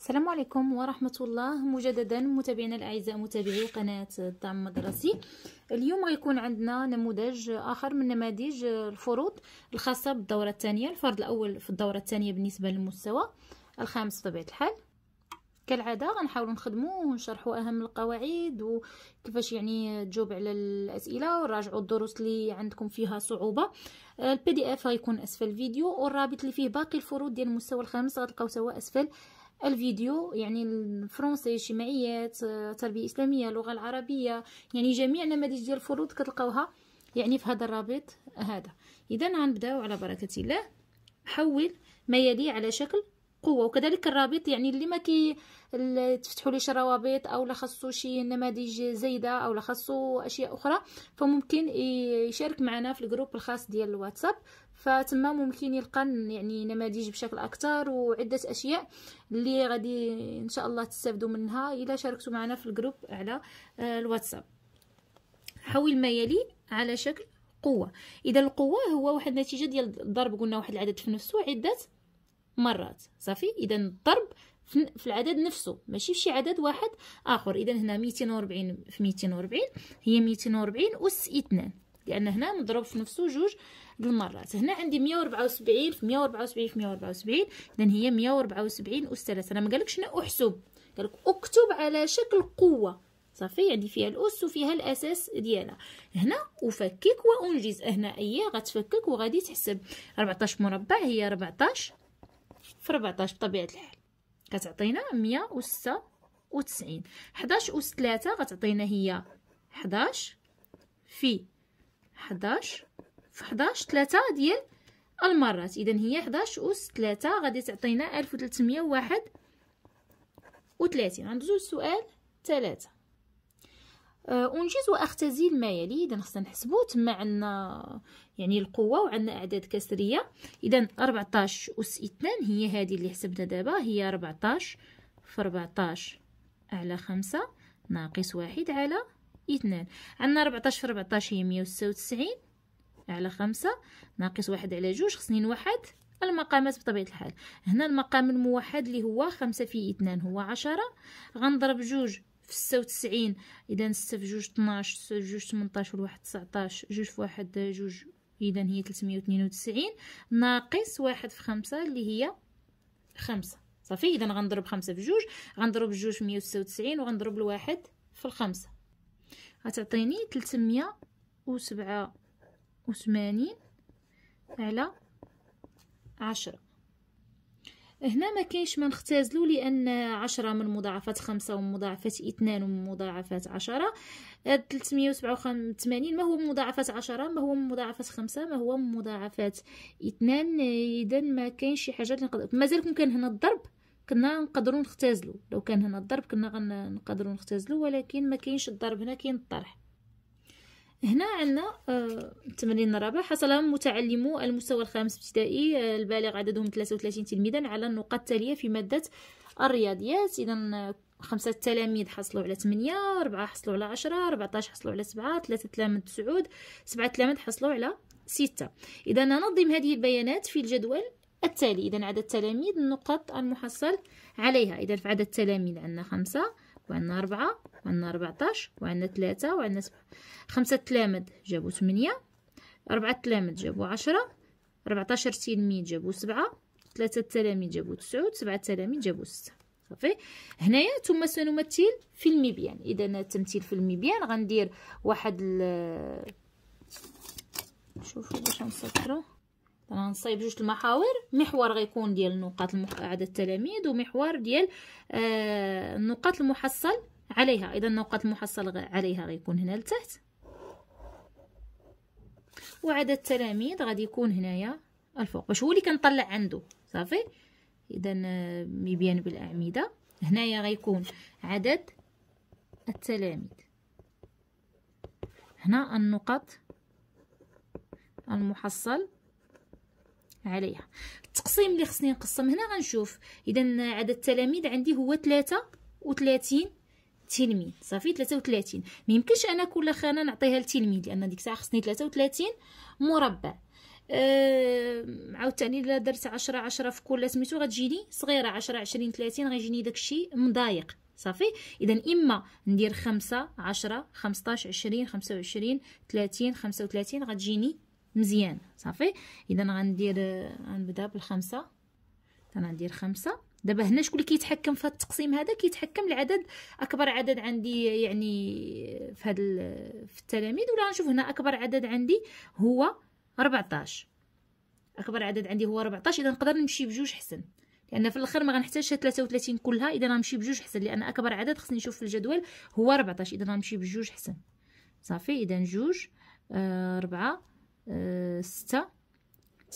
السلام عليكم ورحمة الله مجددا متابعينا الأعزاء متابعي قناة الدعم المدرسي اليوم غيكون عندنا نموذج آخر من نماذج الفروض الخاصة بالدورة الثانية الفرض الأول في الدورة الثانية بالنسبة للمستوى الخامس بطبيعة الحال كالعادة غنحاول نخدمو ونشرحوا أهم القواعد وكيفاش يعني تجاوب على الأسئلة وراجعوا الدروس اللي عندكم فيها صعوبة البي دي اف غيكون أسفل الفيديو والرابط اللي فيه باقي الفروض ديال المستوى الخامس غتلقاو سوا أسفل الفيديو يعني الفرنسي اجتماعيات آه، تربيه اسلاميه اللغه العربيه يعني جميع النماذج ديال الفروض كتلقاوها يعني في هذا الرابط هذا اذا غنبداو على بركه الله حول ما يلي على شكل قوه وكذلك الرابط يعني اللي ما كي تفتحوا ليش روابط او لا خصو شي نماذج زايده او لا خصو اشياء اخرى فممكن يشارك معنا في الجروب الخاص ديال الواتساب فتما ممكن يلقى يعني نماذج بشكل اكثر وعده اشياء اللي غادي ان شاء الله تستافدوا منها الا شاركتوا معنا في الجروب على آه، الواتساب حول ما يلي على شكل قوه اذا القوه هو واحد النتيجه ديال الضرب قلنا واحد العدد في نفسه عده مرات صافي اذا الضرب في العدد نفسه ماشي في شي عدد واحد اخر اذا هنا 240 في 240 هي 240 اس 2 لان هنا مضروب في نفسه جوج المرات هنا عندي 174 في 174 في 174 اذا هي 174 اس 3 انا ما قالكش انا احسب قالك اكتب على شكل قوه صافي عندي فيها الاس وفيها الاساس ديالها هنا افكك وانجز هنا اي غتفكك وغادي تحسب 14 مربع هي 14 في 14 بطبيعه الحال كتعطينا 196 11 اس 3 غتعطينا هي 11 في 11 في 11 3 ديال المرات اذا هي 11 اس 3 غادي تعطينا 1301 30 غندوزو للسؤال 3 أنجز أه، وأختزل ما يلي إذا خصنا نحسبو تما عندنا يعني القوه وعندنا اعداد كسريه اذا 14 اس 2 هي هذه اللي حسبنا دابا هي 14 في 14 على 5 ناقص واحد على 2 عندنا 14 في 14 هي 196 على 5 ناقص واحد على جوج خصني نوحد المقامات بطبيعة الحال هنا المقام الموحد اللي هو خمسة في اثنان هو عشرة غنضرب جوج في ستة وتسعين إذا ستة في جوج 12 ستة في جوج تمنطاش والواحد 19 جوج في واحد جوج اذا هي 392 ناقص واحد في خمسة اللي هي خمسة صافي اذا غنضرب خمسة في جوج غنضرب جوج في 196 وغنضرب الواحد في الخمسة غتعطيني 387 على عشرة هنا ما كاينش ما نختازلو لان عشرة من مضاعفات خمسة ومن مضاعفات اثنان ومن مضاعفات عشرة آه، وثمانين ما هو من مضاعفات عشرة ما هو من مضاعفات خمسة ما هو من مضاعفات اثنان اذا ما كاينش شي حاجه اللي نقدر مازال كون كان هنا الضرب كنا نقدروا نختازلو لو كان هنا الضرب كنا غنقدروا نختازلو ولكن ما كاينش الضرب هنا كاين الطرح هنا عندنا التمرين آه، الرابع حصل متعلمو المستوى الخامس ابتدائي آه، البالغ عددهم 33 تلميذا على النقاط التالية في مادة الرياضيات إذا آه، خمسة تلاميذ حصلوا على 8 ربعة حصلوا على عشرة ربعتاش حصلوا على سبعة ثلاثة تلاميذ تسعود سبعة تلاميذ حصلوا على ستة إذا ننظم هذه البيانات في الجدول التالي إذا عدد التلاميذ النقط المحصل عليها إذا في عدد التلاميذ عندنا خمسة وعندنا أربعة وعندنا ربعتاش وعندنا ثلاثة وعندنا سبعة خمسة تلامد جابوا ثمانية أربعة تلامد جابوا عشرة ربعتاشر تلميذ جابوا سبعة ثلاثة تلاميذ جابوا تسعود سبعة تلاميذ جابوا ستة صافي هنايا ثم سنمثل في المبيان اذا التمثيل في المبيان غندير واحد ال... شوفوا باش نسطرو غنصايب جوج المحاور محور غيكون ديال نقاط المح... عدد التلاميذ ومحور ديال آه النقاط المحصل عليها اذا النقاط المحصل عليها غيكون هنا لتحت وعدد التلاميذ غادي يكون هنايا الفوق باش هو اللي كنطلع عنده صافي اذا آه، مبيان بالاعمده هنايا غيكون عدد التلاميذ هنا النقط المحصل عليها التقسيم اللي خصني نقسم هنا غنشوف اذا عدد التلاميذ عندي هو 33 تلميذ صافي 33 ما يمكنش انا كل خانه نعطيها لتلميذ لان ديك الساعه خصني 33 مربع أه عاوتاني الا درت 10 10 في كل سميتو غتجيني صغيره 10 20 30 غيجيني داكشي مضايق صافي اذا اما ندير 5 10 15 20 25 30 35 غتجيني مزيان صافي اذا غندير غنبدا بالخمسه غندير خمسه دابا هنا شكون اللي كيتحكم في هذا التقسيم هذا كيتحكم العدد اكبر عدد عندي يعني في هذا في التلاميذ ولا غنشوف هنا اكبر عدد عندي هو 14 اكبر عدد عندي هو 14 اذا نقدر نمشي بجوج حسن لان في الاخر ما غنحتاجش 33 كلها اذا غنمشي بجوج حسن لان اكبر عدد خصني نشوف في الجدول هو 14 اذا غنمشي بجوج حسن صافي اذا جوج آه 4 ستة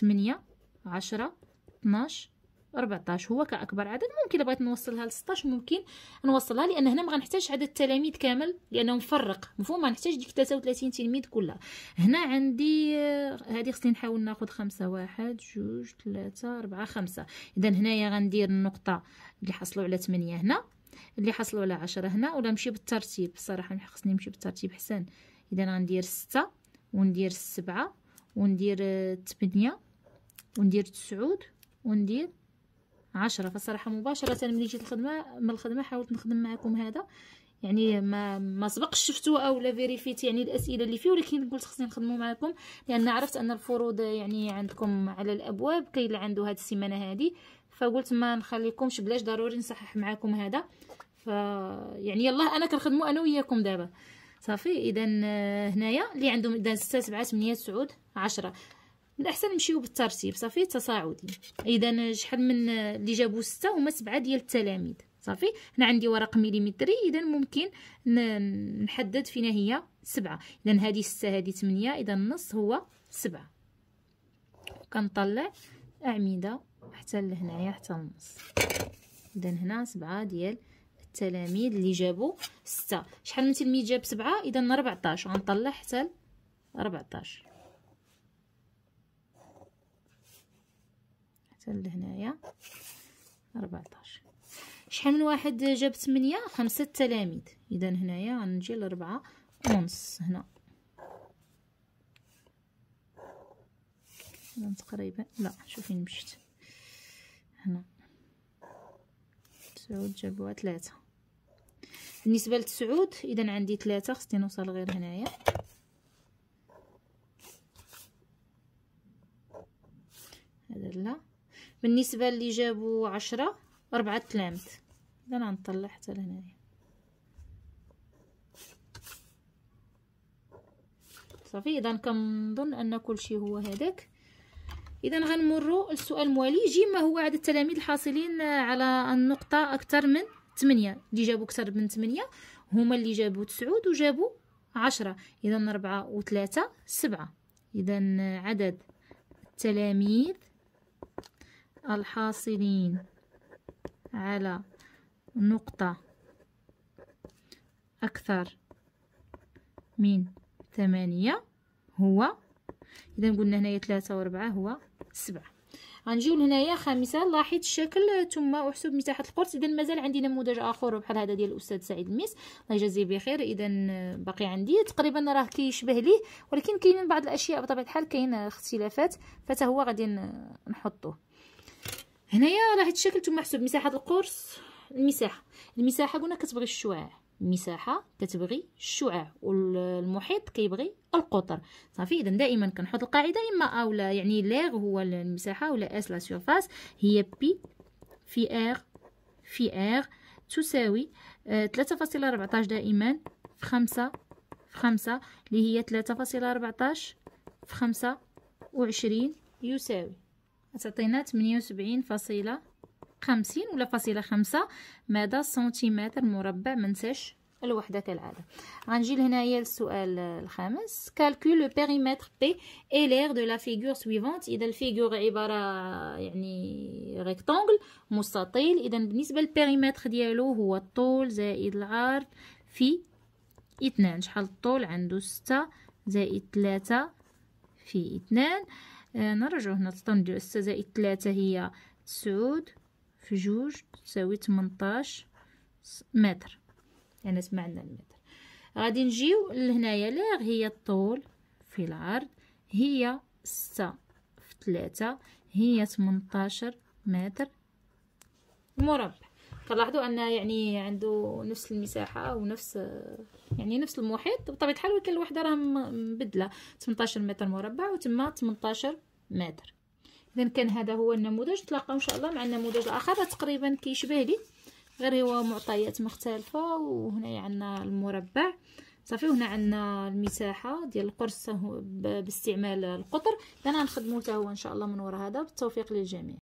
تمنية عشرة اثناش 14 هو كاكبر عدد ممكن بغيت نوصلها ل 16 ممكن نوصلها لان هنا ما غنحتاجش عدد التلاميذ كامل لانه مفرق مفهوم ما ديك ديك 33 تلميذ كلها هنا عندي هادي خصني نحاول ناخذ خمسة واحد جوج ثلاثة أربعة خمسة اذا هنايا غندير النقطه اللي حصلوا على 8 هنا اللي حصلوا على 10 هنا ولا نمشي بالترتيب الصراحه خصني نمشي بالترتيب حسن اذا غندير 6 وندير السبعة وندير آه، تمنية وندير تسعود وندير عشرة فصراحة مباشرة ملي جيت الخدمة من الخدمة حاولت نخدم معكم هذا يعني ما ما سبقش او اولا فيريفيت يعني الاسئله اللي فيه ولكن قلت خصني نخدمو معكم لان عرفت ان الفروض يعني عندكم على الابواب كاين اللي عنده هاد السيمانه هادي فقلت ما نخليكمش بلاش ضروري نصحح معكم هذا ف يعني يلاه انا كنخدمو انا وياكم دابا صافي اذا هنايا اللي عندهم اذا 6 7 8 9 10 من الاحسن نمشيو بالترتيب صافي تصاعدي اذا شحال من اللي جابوا 6 هما 7 ديال التلاميذ صافي هنا عندي ورق مليمتري اذا ممكن نحدد فينا هي 7 اذا هذه 6 هذه 8 اذا النص هو 7 كنطلع اعمده حتى لهنايا حتى النص اذا هنا 7 ديال التلاميذ اللي جابوا ستة شحال من تلميذ جاب سبعة اذا 14 غنطلع حتى 14 حتى لهنايا 14 شحال من واحد جاب 8 خمسة تلاميذ اذا هنايا غنجي لربعة ونص هنا تقريبا لا شوفي مشيت هنا سعود جابوها ثلاثة بالنسبة لتسعود إذا عندي ثلاثة خصني نوصل غير هنايا هذا لا بالنسبة اللي جابوا عشرة أربعة تلامت إذا غنطلع حتى لهنايا صافي إذا كنظن أن كل شيء هو هذاك اذا غنمروا للسؤال الموالي جيم ما هو عدد التلاميذ الحاصلين على النقطه اكثر من 8 اللي جابوا اكثر من 8 هما اللي جابوا 9 وجابوا 10 اذا 4 و3 7 اذا عدد التلاميذ الحاصلين على نقطة أكثر من 8 هو إذا قلنا هنايا 3 و4 هو سبعة غنجيو لهنايا خامسة لاحظ الشكل ثم احسب مساحة القرص إذا مازال عندي نموذج آخر بحال هذا ديال الأستاذ سعيد ميس الله يجازيه بخير إذا باقي عندي تقريبا راه كيشبه ليه ولكن كاينين بعض الأشياء بطبيعة الحال كاين اختلافات فتا هو غادي نحطوه هنايا لاحظ الشكل ثم احسب مساحة القرص المساحة المساحة قلنا كتبغي الشعاع المساحه كتبغي الشعاع والمحيط كيبغي القطر صافي اذا دائما كنحط القاعده اما او لا يعني لاغ هو المساحه ولا اس لا سيرفاس هي بي في ار في ار تساوي 3.14 آه، دائما في 5 في 5 اللي هي 3.14 في 25 يساوي تعطينا وسبعين فاصلة خمسين ولا فاصلة خمسة ماذا سنتيمتر مربع منساش الوحده كالعاده غنجي لهنايا للسؤال الخامس كالكول لو بيريمتر بي اي لير دو لا فيغور سويفونت اذا الفيغور عباره يعني ريكتانغل مستطيل اذا بالنسبه للبيريمتر ديالو هو الطول زائد العرض في اثنان شحال الطول عنده ستة زائد ثلاثة في اثنان آه نرجعو هنا نديرو ستة زائد ثلاثة هي تسعود في جوج تساوي 18 متر يعني سمعنا المتر غادي نجيو لهنايا لاغ هي الطول في العرض هي 6 في 3 هي 18 متر مربع كنلاحظوا ان يعني عنده نفس المساحه ونفس يعني نفس المحيط بطبيعه الحال كل وحده راه مبدله 18 متر مربع وتما 18 متر اذا كان هذا هو النموذج نتلاقاو ان شاء الله مع النموذج الاخر تقريبا كيشبه لي غير هو معطيات مختلفه وهنا عندنا المربع صافي وهنا عندنا المساحه ديال القرص باستعمال القطر انا غنخدمو حتى هو ان شاء الله من ورا هذا بالتوفيق للجميع